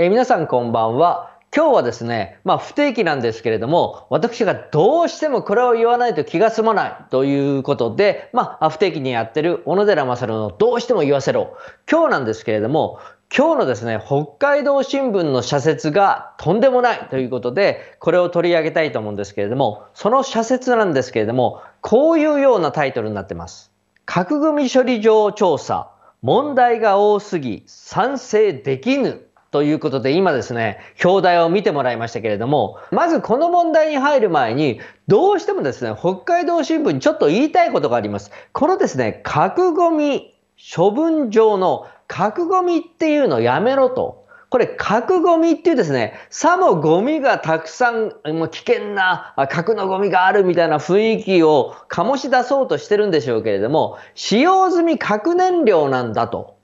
えー、皆さんこんばんは。今日はですね、まあ不定期なんですけれども、私がどうしてもこれを言わないと気が済まないということで、まあ不定期にやってる小野寺勝のどうしても言わせろ。今日なんですけれども、今日のですね、北海道新聞の社説がとんでもないということで、これを取り上げたいと思うんですけれども、その社説なんですけれども、こういうようなタイトルになってます。核組処理場調査、問題が多すぎ、賛成できぬということで、今ですね、表題を見てもらいましたけれども、まずこの問題に入る前に、どうしてもですね、北海道新聞にちょっと言いたいことがあります。このですね、核ゴミ処分場の核ゴミっていうのをやめろと。これ、核ゴミっていうですね、さもゴミがたくさん、もう危険な核のゴミがあるみたいな雰囲気を醸し出そうとしてるんでしょうけれども、使用済み核燃料なんだと。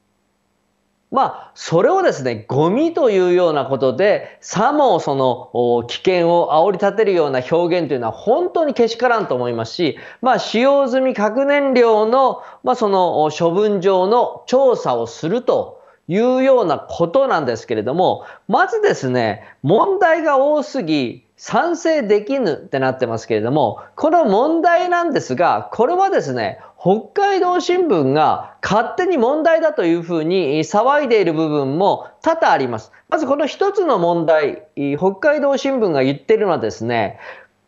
まあ、それをですね、ゴミというようなことで、さもその危険を煽り立てるような表現というのは本当にけしからんと思いますし、まあ、使用済み核燃料の、まあ、その処分上の調査をするというようなことなんですけれども、まずですね、問題が多すぎ、賛成できぬってなってますけれども、この問題なんですが、これはですね、北海道新聞が勝手に問題だというふうに騒いでいる部分も多々あります。まずこの一つの問題、北海道新聞が言ってるのはですね、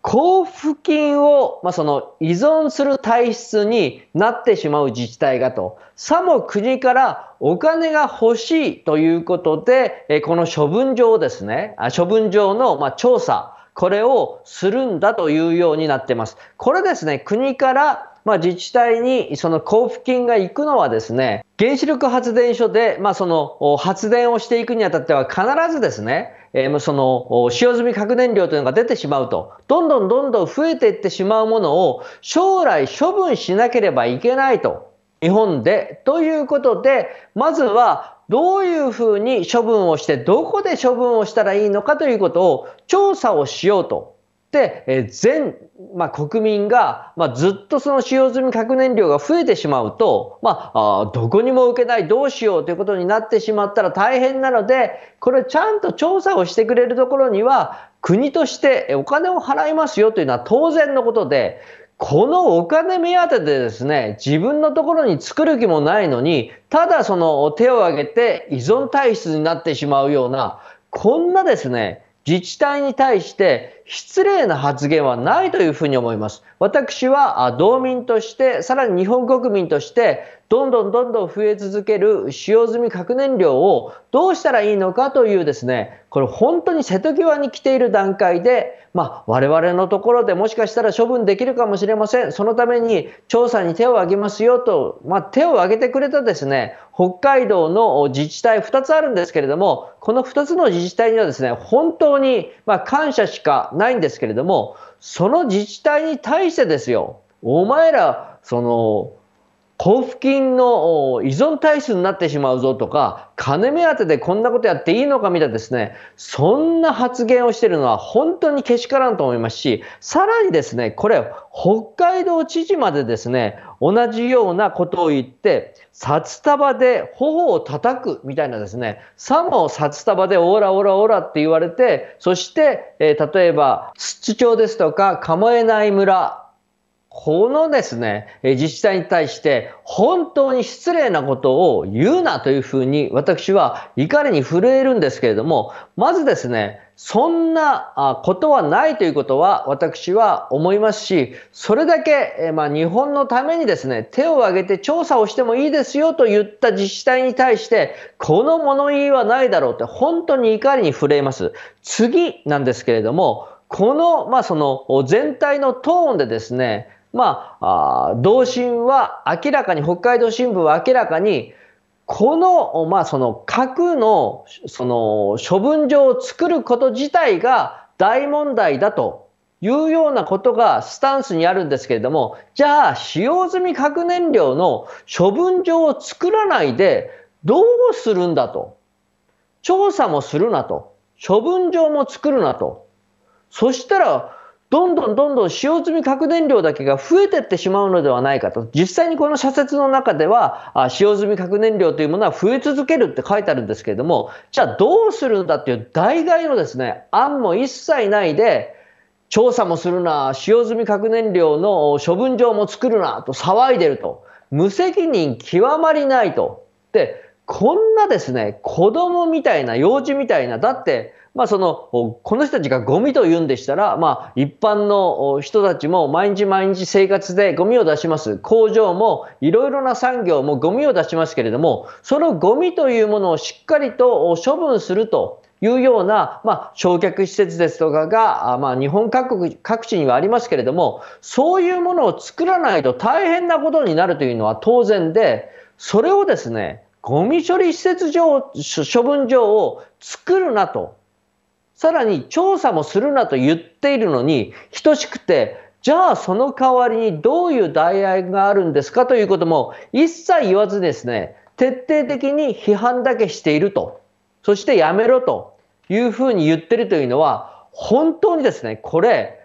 交付金を、まあ、その依存する体質になってしまう自治体がと、さも国からお金が欲しいということで、えこの処分場ですね、あ処分場の、ま調査、これをするんだというようになってます。これですね、国からまあ、自治体にその交付金が行くのはですね、原子力発電所で、まあ、その発電をしていくにあたっては必ずですね、えー、その使用済み核燃料というのが出てしまうと、どんどんどんどん増えていってしまうものを将来処分しなければいけないと、日本でということで、まずはどういうふうに処分をして、どこで処分をしたらいいのかということを調査をしようと、えー、全、まあ、国民が、まあ、ずっとその使用済み核燃料が増えてしまうと、まあ、あどこにも受けないどうしようということになってしまったら大変なのでこれちゃんと調査をしてくれるところには国としてお金を払いますよというのは当然のことでこのお金目当てでですね、自分のところに作る気もないのに、ただその手を挙げて依存体質になってしまうような、こんなですね、自治体に対して失礼な発言はないというふうに思います。私は道民として、さらに日本国民として、どんどんどんどん増え続ける使用済み核燃料をどうしたらいいのかというですね、これ本当に瀬戸際に来ている段階で、まあ我々のところでもしかしたら処分できるかもしれません。そのために調査に手を挙げますよと、まあ、手を挙げてくれたですね、北海道の自治体2つあるんですけれども、この2つの自治体にはですね、本当に、ま感謝しかないんですけれども、その自治体に対してですよ、お前ら、その、交付金の依存体質になってしまうぞとか、金目当てでこんなことやっていいのかみたいですね、そんな発言をしているのは本当にけしからんと思いますし、さらにですね、これ、北海道知事までですね、同じようなことを言って、札束で頬を叩くみたいなですね、さも札束でオーラオラオラって言われて、そして、えー、例えば、土町ですとか、えない村、このですね、自治体に対して本当に失礼なことを言うなというふうに私は怒りに震えるんですけれども、まずですね、そんなことはないということは私は思いますし、それだけ、まあ、日本のためにですね、手を挙げて調査をしてもいいですよと言った自治体に対して、この物言いはないだろうって本当に怒りに震えます。次なんですけれども、この、まあ、その全体のトーンでですね、まあ、あ同心は明らかに、北海道新聞は明らかに、この、まあ、その核の、その処分場を作ること自体が大問題だというようなことがスタンスにあるんですけれども、じゃあ、使用済み核燃料の処分場を作らないで、どうするんだと。調査もするなと。処分場も作るなと。そしたら、どんどんどんどん使用済み核燃料だけが増えてってしまうのではないかと。実際にこの社説の中では、あ使用済み核燃料というものは増え続けるって書いてあるんですけれども、じゃあどうするんだっていう大概のですね、案も一切ないで、調査もするな、使用済み核燃料の処分場も作るな、と騒いでると。無責任極まりないと。で、こんなですね、子供みたいな、幼児みたいな、だって、まあその、この人たちがゴミと言うんでしたら、まあ一般の人たちも毎日毎日生活でゴミを出します。工場もいろいろな産業もゴミを出しますけれども、そのゴミというものをしっかりと処分するというような、まあ、焼却施設ですとかが、まあ、日本各国各地にはありますけれども、そういうものを作らないと大変なことになるというのは当然で、それをですね、ゴミ処理施設上、処分場を作るなとさらに調査もするなと言っているのに等しくてじゃあその代わりにどういう代案があるんですかということも一切言わずですね徹底的に批判だけしているとそしてやめろというふうに言ってるというのは本当にですねこれ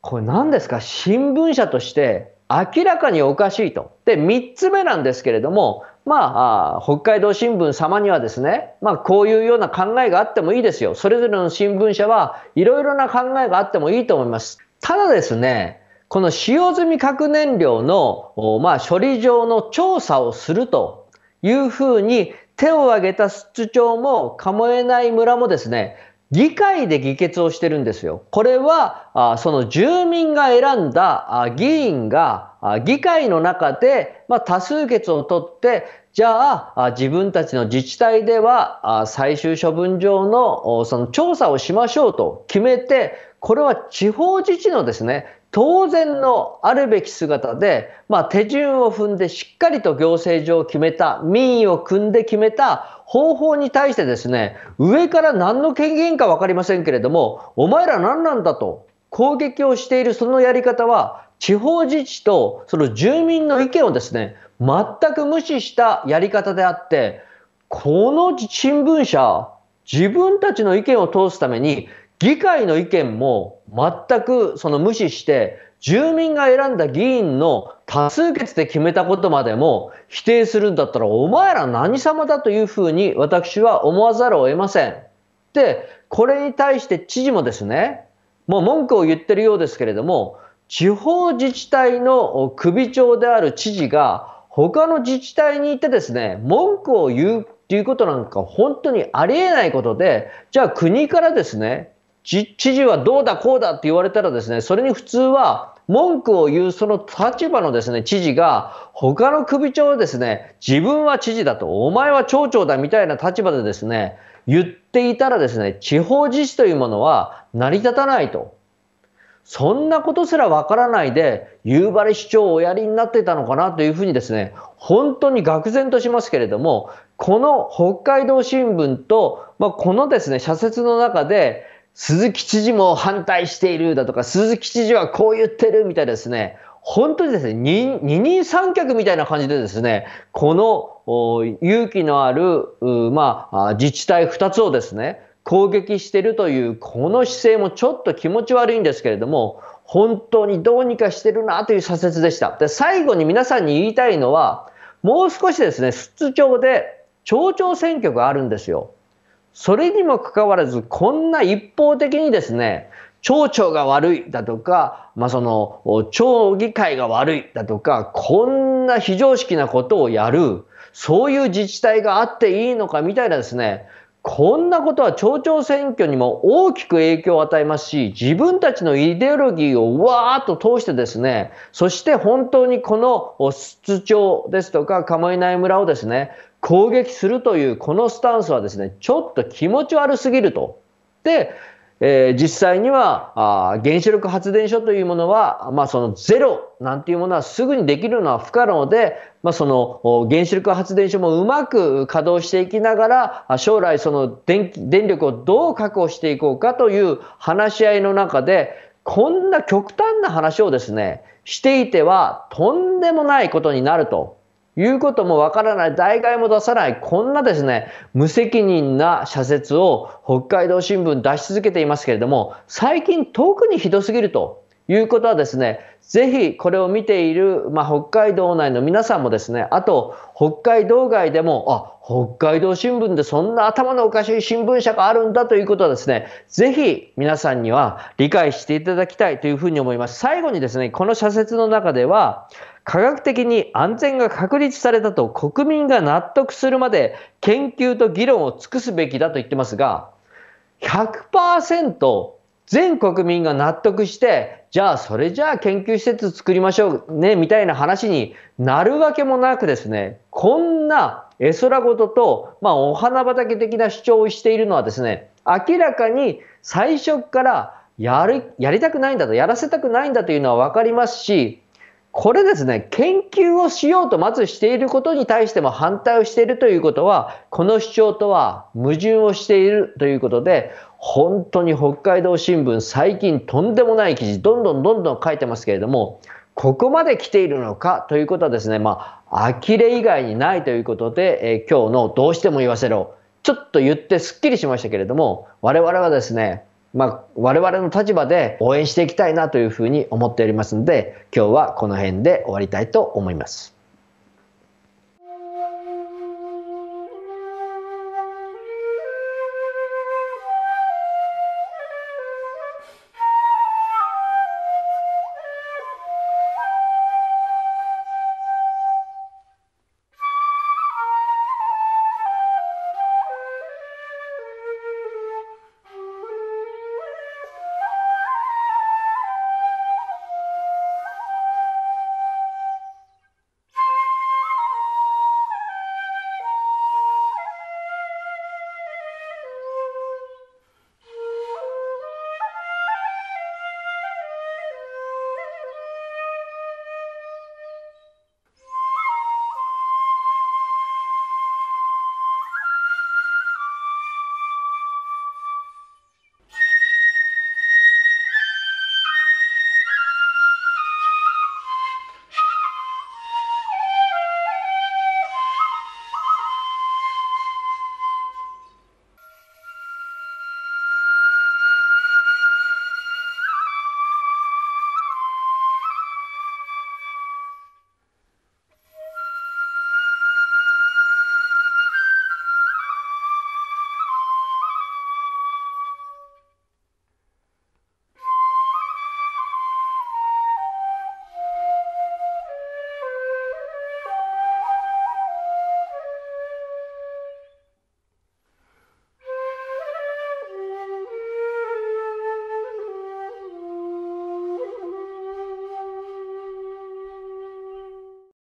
これ何ですか新聞社として明らかにおかしいと。で3つ目なんですけれどもまあ、北海道新聞様にはですね、まあ、こういうような考えがあってもいいですよ。それぞれの新聞社はいろいろな考えがあってもいいと思います。ただですね、この使用済み核燃料の、まあ、処理場の調査をするというふうに手を挙げた室長も、かもえない村もですね、議会で議決をしてるんですよ。これは、その住民が選んだ議員が議会の中で、ま多数決を取って、じゃあ自分たちの自治体では最終処分場のその調査をしましょうと決めて、これは地方自治のですね、当然のあるべき姿で、まあ、手順を踏んでしっかりと行政上決めた、民意を組んで決めた方法に対してですね、上から何の権限か分かりませんけれども、お前ら何なんだと攻撃をしているそのやり方は、地方自治とその住民の意見をですね、全く無視したやり方であって、この新聞社、自分たちの意見を通すために議会の意見も全くその無視して、住民が選んだ議員の多数決で決めたことまでも否定するんだったら、お前ら何様だというふうに私は思わざるを得ません。で、これに対して知事もですね、もう文句を言ってるようですけれども、地方自治体の首長である知事が、他の自治体に行ってですね、文句を言うっていうことなんか本当にありえないことで、じゃあ国からですね、知事はどうだこうだって言われたらですね、それに普通は文句を言うその立場のですね、知事が他の首長をですね、自分は知事だと、お前は町長だみたいな立場でですね、言っていたらですね、地方自治というものは成り立たないと。そんなことすらわからないで、夕張市長をおやりになってたのかなというふうにですね、本当に愕然としますけれども、この北海道新聞と、まあ、このですね、社説の中で、鈴木知事も反対しているだとか、鈴木知事はこう言ってるみたいですね、本当にですね、二人三脚みたいな感じでですね、この勇気のある、まあ、自治体2つをですね、攻撃してるという、この姿勢もちょっと気持ち悪いんですけれども、本当にどうにかしてるなという左折でした。で、最後に皆さんに言いたいのは、もう少しですね、出張で町長選挙があるんですよ。それにもかかわらず、こんな一方的にですね、町長が悪いだとか、まあ、その、町議会が悪いだとか、こんな非常識なことをやる、そういう自治体があっていいのかみたいなですね、こんなことは町長選挙にも大きく影響を与えますし、自分たちのイデオロギーをわーっと通してですね、そして本当にこの室長ですとか、鴨居内村をですね、攻撃するというこのスタンスはですね、ちょっと気持ち悪すぎると。で、えー、実際にはあ原子力発電所というものは、まあ、そのゼロなんていうものはすぐにできるのは不可能で、まあ、その原子力発電所もうまく稼働していきながら将来その電気電力をどう確保していこうかという話し合いの中でこんな極端な話をですねしていてはとんでもないことになると言うこともわからない、大概も出さない、こんなですね、無責任な社説を北海道新聞出し続けていますけれども、最近特にひどすぎるということはですね、ぜひこれを見ている、まあ、北海道内の皆さんもですね、あと北海道外でも、あ、北海道新聞でそんな頭のおかしい新聞社があるんだということはですね、ぜひ皆さんには理解していただきたいというふうに思います。最後にですね、この社説の中では、科学的に安全が確立されたと国民が納得するまで研究と議論を尽くすべきだと言ってますが、100%全国民が納得して、じゃあそれじゃあ研究施設作りましょうね、みたいな話になるわけもなくですね、こんな絵空事と、まあ、お花畑的な主張をしているのはですね、明らかに最初からやる、やりたくないんだと、やらせたくないんだというのは分かりますし、これですね、研究をしようとまずしていることに対しても反対をしているということは、この主張とは矛盾をしているということで、本当に北海道新聞、最近とんでもない記事、どんどんどんどん書いてますけれども、ここまで来ているのかということはですね、まあ、呆れ以外にないということで、えー、今日のどうしても言わせろ、ちょっと言ってすっきりしましたけれども、我々はですね、まあ、我々の立場で応援していきたいなというふうに思っておりますので、今日はこの辺で終わりたいと思います。